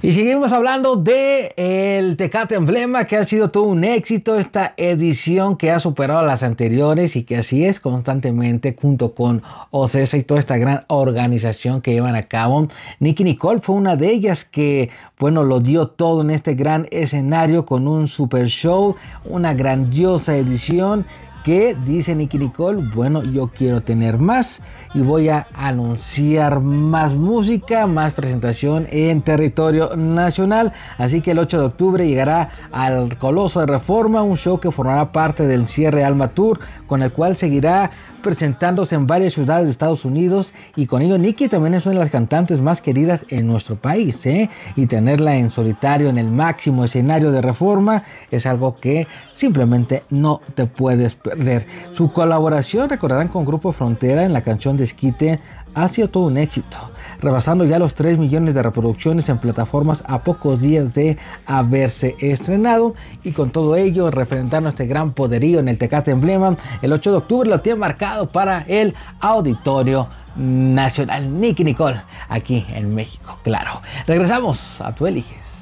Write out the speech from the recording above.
Y seguimos hablando de el Tecate Emblema que ha sido todo un éxito esta edición que ha superado las anteriores y que así es constantemente junto con OCS y toda esta gran organización que llevan a cabo. Nicky Nicole fue una de ellas que bueno, lo dio todo en este gran escenario con un super show, una grandiosa edición que dice Nicky Nicole, bueno, yo quiero tener más y voy a anunciar más música, más presentación en territorio nacional. Así que el 8 de octubre llegará al Coloso de Reforma, un show que formará parte del cierre Alma Tour, con el cual seguirá presentándose en varias ciudades de Estados Unidos y con ello Nicky también es una de las cantantes más queridas en nuestro país ¿eh? y tenerla en solitario en el máximo escenario de reforma es algo que simplemente no te puedes perder perder. Su colaboración, recordarán, con Grupo Frontera en la canción Desquite ha sido todo un éxito, rebasando ya los 3 millones de reproducciones en plataformas a pocos días de haberse estrenado y con todo ello referentando este gran poderío en el Tecate Emblema, el 8 de octubre lo tiene marcado para el Auditorio Nacional Nicky Nicole aquí en México, claro. Regresamos a Tu Eliges.